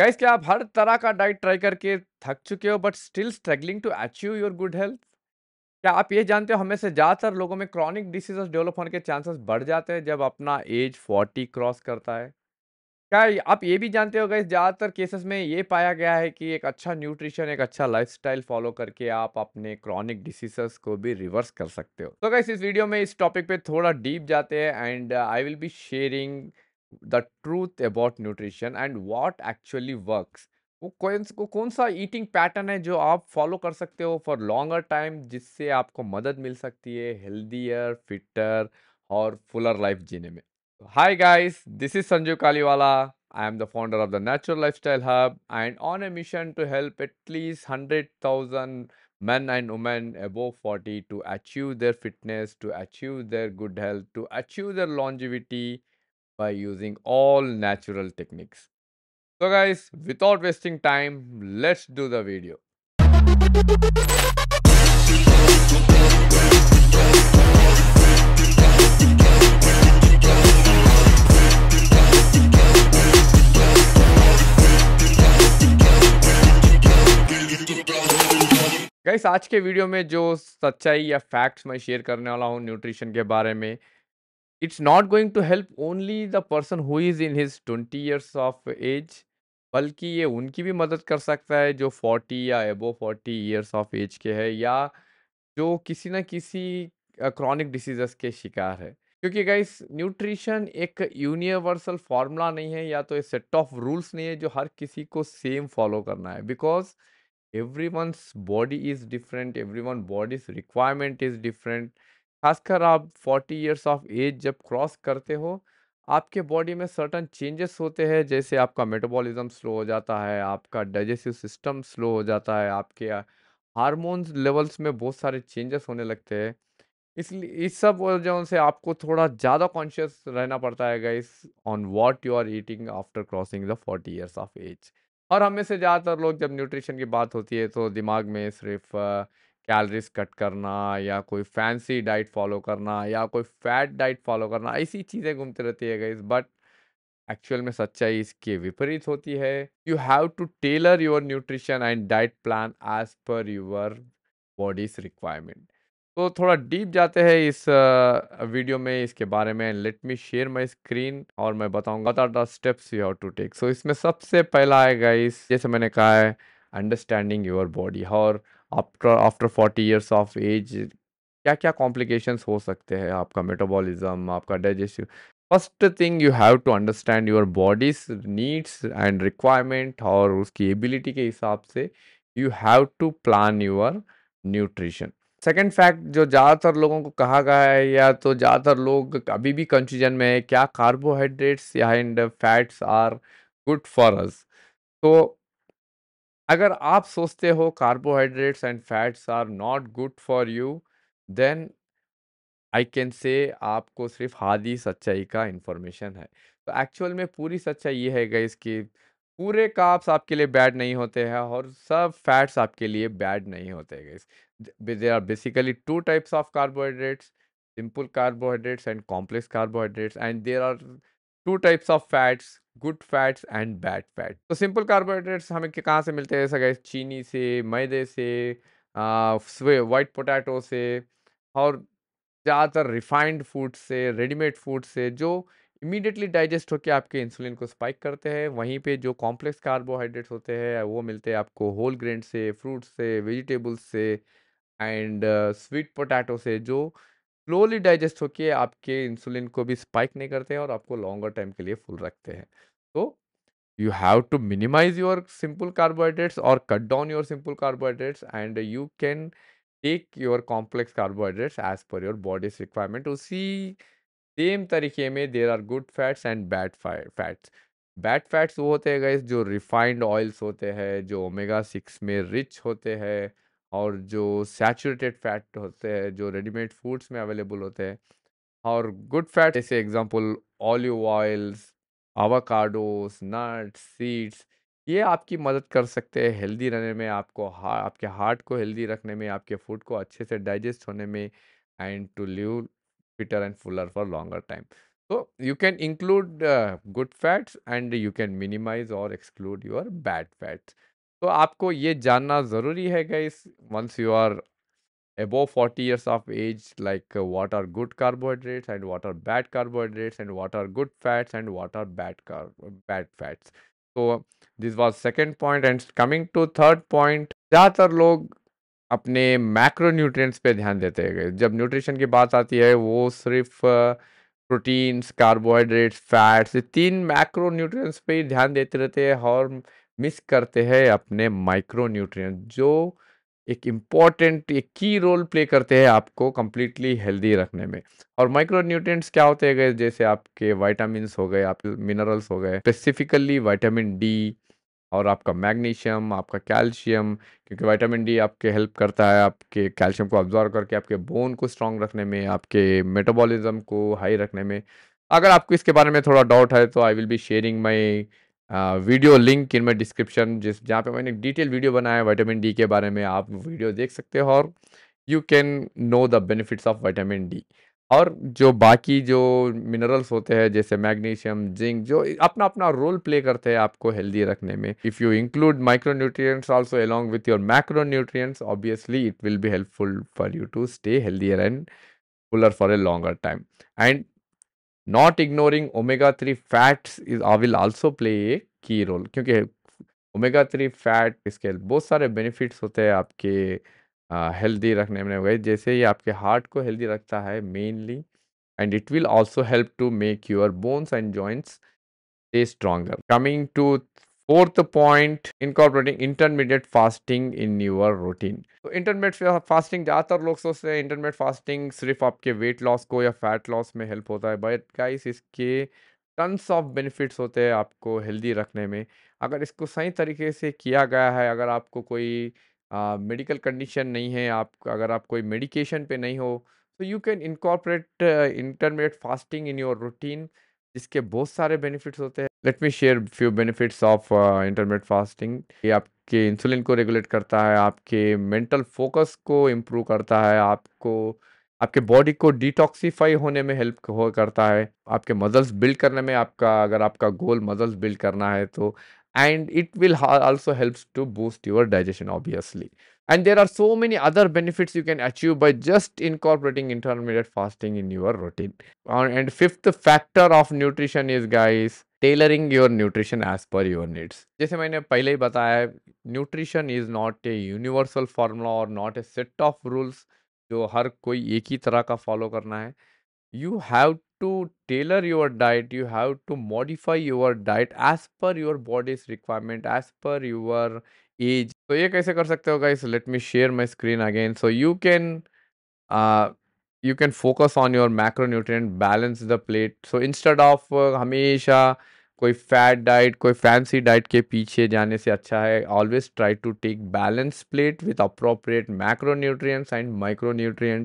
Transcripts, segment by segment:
Guys क्या आप हर तरह का डाइट ट्राई करके थक चुके हो but still struggling to achieve your good health क्या आप ये जानते हो हमें से ज़्यादातर लोगों में क्रॉनिक डिसीजेस डेवलप होने के चांसेस बढ़ जाते हैं जब अपना एज 40 क्रॉस करता है क्या आप ये भी जानते हो गाइस ज़्यादातर केसेस में ये पाया गया है कि एक अच्छा न्यूट्रिशन एक अच्छा लाइफ फॉलो करके आप अपने क्रॉनिक डिसीजेस को भी रिवर्स कर सकते हो तो गाइस इस वीडियो में इस टॉपिक पे थोड़ा डीप जाते हैं and I will be sharing the truth about nutrition and what actually works वो कौन को कौन सा ईटिंग पैटर्न है जो आप फॉलो कर सकते हो फॉर लॉन्गर टाइम जिससे आपको मदद मिल सकती है हेल्दियर फिटर और फुलर लाइफ जीने में hi guys this is Sanju Kaliwala I am the founder of the Natural Lifestyle Hub and on a mission to help at least 100,000 men and women above 40 to achieve their fitness, to achieve their good health, to achieve their longevity by using all natural techniques. So guys, without wasting time, let's do the video. Guys आज के video में जो सच्चाई या facts मैं share करने वाला हूँ न्यूट्रिशन के बारे में it's not going to help only the person who is in his twenty years of age बल्कि ये उनकी भी मदद कर सकता है जो फोर्टी या एबो फोर्टी ईयर्स ऑफ एज के है या जो किसी ना किसी क्रॉनिक डिसीज़स के शिकार है क्योंकि गाइस न्यूट्रिशन एक यूनिवर्सल फार्मूला नहीं है या तो एक सेट ऑफ रूल्स नहीं है जो हर किसी को सेम फॉलो करना है because every body is different every one body's requirement is different खासकर आप 40 इयर्स ऑफ एज जब क्रॉस करते हो, आपके बॉडी में सर्टन चेंजेस होते हैं, जैसे आपका मेटाबॉलिज़्म स्लो हो जाता है, आपका डाइजेस्टिव सिस्टम स्लो हो जाता है, आपके हारमोन्स लेवल्स में बहुत सारे चेंजेस होने लगते हैं। इसलिए इस सब वजहों से आपको थोड़ा ज़्यादा कॉन्शियस रहना पड़ता है guys on what you are eating after crossing the 40 years of age और हमें से ज़्यादातर लोग जब न्यूट्रिशन की बात होती है, तो दिमाग में सिर्फ़ कैलरीज कट करना या कोई फैंसी डाइट फॉलो करना या कोई फैट डाइट फॉलो करना ऐसी चीज़ें घूमती रहती है गाइज बट एक्चुअल में सच्चाई इसके विपरीत होती है you have to tailor your nutrition and diet plan as per your body's requirement तो थोड़ा डीप जाते हैं इस वीडियो में इसके बारे में let me share my screen और मैं बताऊंगा what are the steps you have to take so इसमें सबसे पहला है गाइस जैसे मैंने कहा है अंडरस्टैंडिंग योर बॉडी और after after forty years of age क्या क्या कॉम्प्लिकेशंस हो सकते हैं आपका मेटाबॉलिज्म आपका digestive first thing you have to understand your body's needs and requirement और उसकी एबिलिटी के हिसाब से you have to plan your nutrition second fact जो ज़्यादातर लोगों को कहा गया है या तो ज़्यादातर लोग अभी भी कंफ्यूजन में है क्या कार्बोहाइड्रेट्स या and fats are good for us तो अगर आप सोचते हो carbohydrates and fats are not good for you then I can say आपको सिर्फ आधी सच्चाई का इंफॉर्मेशन है तो एक्चुअल में पूरी सच्चाई ये है गई कि पूरे काप्स आपके लिए बैड नहीं होते हैं और सब फैट्स आपके लिए बैड नहीं होते गई they are basically two types of carbohydrates simple carbohydrates and complex carbohydrates and there are two types of fats good fats and bad fat तो सिंपल कार्बोहाइड्रेट्स हमें कहाँ से मिलते हैं सगैस चीनी से मैदे से वाइट पोटैटो से और ज़्यादातर रिफाइंड फूड से रेडीमेड फूड से जो इमीडिएटली डाइजेस्ट होकर आपके इंसुलिन को स्पाइक करते हैं वहीं पे जो कॉम्प्लेक्स कार्बोहाइड्रेट्स होते हैं वो मिलते हैं आपको होल ग्रेन से फ्रूट से वेजिटेबल्स से एंड स्वीट पोटैटो से जो स्लोली डाइजेस्ट होके आपके इंसुलिन को भी स्पाइक नहीं करते हैं और आपको लॉन्गर टाइम के लिए फुल रखते हैं तो you have to minimise your simple carbohydrates और cut down your simple carbohydrates and you can take your complex carbohydrates as per your body's requirement उसी सेम तरीके में there are good fats and bad fats bad fats वो होते हैं गए जो refined oils होते हैं जो ओमेगा सिक्स में रिच होते हैं और जो सैचुरेटेड फैट होते हैं जो रेडीमेड फूड्स में अवेलेबल होते हैं और गुड फैट जैसे example olive oils avocados nuts seeds ये आपकी मदद कर सकते हैं हेल्दी रहने में आपको हा, आपके हार्ट को हेल्दी रखने में आपके फूड को अच्छे से डाइजेस्ट होने में and to live fitter and fuller for longer time तो you can include good fats and you can minimise और एक्सक्लूड योर बैड फैट्स तो आपको ये जानना ज़रूरी है guys once you are above 40 years of age like what are good carbohydrates and what are bad carbohydrates and what are good fats and what are bad bad fats तो this was second point and coming to third point ज़्यादातर लोग अपने macro macronutrients पे ध्यान देते हैं जब nutrition की बात आती है वो सिर्फ प्रोटीन्स कार्बोहाइड्रेट्स फैट्स तीन मैक्रो न्यूट्रिएंट्स पे ही ध्यान देते रहते हैं और मिस करते हैं अपने माइक्रो न्यूट्रिएंट जो एक इम्पॉर्टेंट एक की रोल प्ले करते हैं आपको कम्प्लीटली हेल्दी रखने में और माइक्रो न्यूट्रिएंट्स क्या होते हैं जैसे आपके वाइटामस हो गए आप मिनरल्स हो गए स्पेसिफिकली वाइटामिन डी और आपका मैग्नीशियम आपका कैल्शियम क्योंकि वाइटामिन डी आपके हेल्प करता है आपके कैल्शियम को ऑब्जॉर्व करके आपके बोन को स्ट्रॉन्ग रखने में आपके मेटाबॉलिज्म को हाई रखने में अगर आपको इसके बारे में थोड़ा डाउट है तो I will be sharing my video link इनमें डिस्क्रिप्शन जिस जहाँ पे मैंने डिटेल वीडियो बनाया है वाइटामिन डी के बारे में आप वीडियो देख सकते हो और you can know the benefits of vitamin D और जो बाकी जो मिनरल्स होते हैं जैसे मैग्नीशियम जिंक जो अपना अपना रोल प्ले करते हैं आपको हेल्दी रखने में if you include micronutrients also along with your micronutrients obviously it will be helpful for you to stay healthier and fuller for a longer time and not ignoring omega three fats is will also play a key role क्योंकि omega three fat इसके बहुत सारे benefits होते हैं आपके healthy uh, रखने में वही जैसे ही आपके हार्ट को हेल्दी रखता है mainly and it will also help to make your bones and joints stay stronger coming to fourth point incorporating intermediate fasting in your routine तो इंटरमीडिएट फास्टिंग ज़्यादातर लोग सोचते हैं इंटरमीडिएट फास्टिंग सिर्फ आपके वेट लॉस को या फैट लॉस में हेल्प होता है बट गाइस इसके टन्स ऑफ बेनिफिट्स होते हैं आपको हेल्दी रखने में अगर इसको सही तरीके से किया गया है अगर आपको कोई मेडिकल uh, कंडीशन नहीं है आप अगर आप कोई मेडिकेशन पे नहीं हो तो you can incorporate intermediate fasting in your routine इसके बहुत सारे बेनिफिट्स होते हैं let me share few benefits of intermittent fasting ये आपके इंसुलिन को रेगुलेट करता है आपके मेंटल फोकस को इम्प्रूव करता है आपको आपके बॉडी को डिटॉक्सीफाई होने में हेल्प हो करता है आपके मजल्स बिल्ड करने में आपका अगर आपका गोल मजल्स बिल्ड करना है तो and it will also helps to boost your digestion obviously And there are so many other benefits you can achieve by just incorporating intermittent fasting in your routine. Uh, and fifth factor of nutrition is guys, tailoring your nutrition as per your needs. जैसे मैंने पहले ही बताया nutrition is not a universal formula or not a set of rules जो हर कोई एक ही तरह का follow करना You have to tailor your diet. You have to modify your diet as per your body's requirement, as per your age तो ये कैसे कर सकते हो guys let me share my screen again so you can you can focus on your nutrient balance the plate so instead of हमेशा कोई fat diet कोई fancy diet के पीछे जाने से अच्छा है always try to take balance plate with appropriate nutrient and micronutrient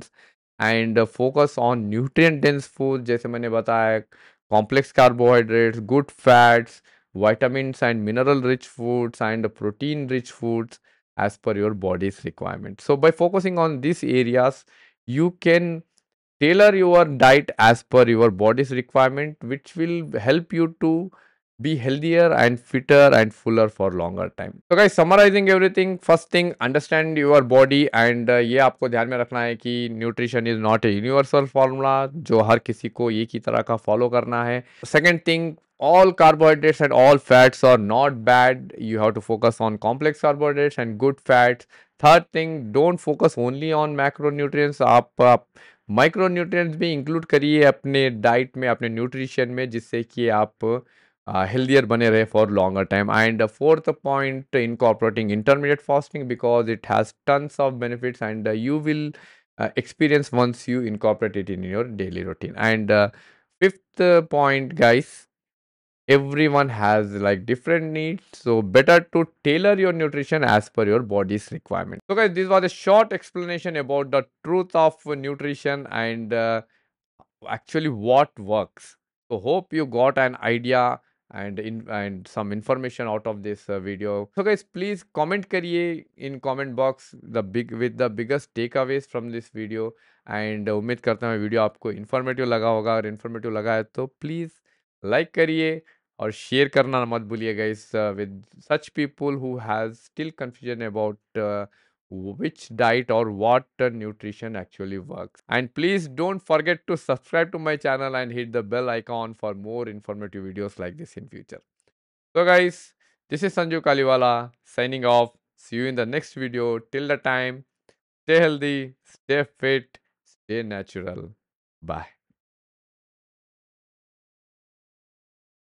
and focus on nutrient dense food जैसे मैंने बताया complex carbohydrates good fats vitamins and mineral rich foods and protein rich foods as per your body's requirement. So, by focusing on these areas, you can tailor your diet as per your body's requirement, which will help you to be healthier and fitter and fuller for longer time. So guys, summarizing everything, first thing, understand your body and uh, ye aapko dhyan mein rakhna hai ki nutrition is not a universal formula jo har kisi ko ek hi tarah ka follow karna hai Second thing, all carbohydrates and all fats are not bad. You have to focus on complex carbohydrates and good fats. Third thing, don't focus only on macronutrients. aap आप micronutrients भी include करिए अपने diet में अपने nutrition में जिससे कि आप uh, healthier bane rahe for longer time and fourth point incorporating intermittent fasting because it has tons of benefits and uh, you will uh, experience once you incorporate it in your daily routine and uh, fifth point guys everyone has like different needs so better to tailor your nutrition as per your body's requirement so guys this was a short explanation about the truth of nutrition and actually what works so hope you got an idea and in and some information out of this uh, video so guys please comment kariye in comment box the big with the biggest takeaways from this video and ummeed uh, hu video aapko informative laga hoga agar informative laga hai to please like kariye aur share karna mat bhuliye guys uh, with such people who has still confusion about uh, which diet or what nutrition actually works. And please don't forget to subscribe to my channel and hit the bell icon for more informative videos like this in future. So guys, this is Sanju Kaliwala signing off. See you in the next video. Till the time, stay healthy, stay fit, stay natural. Bye.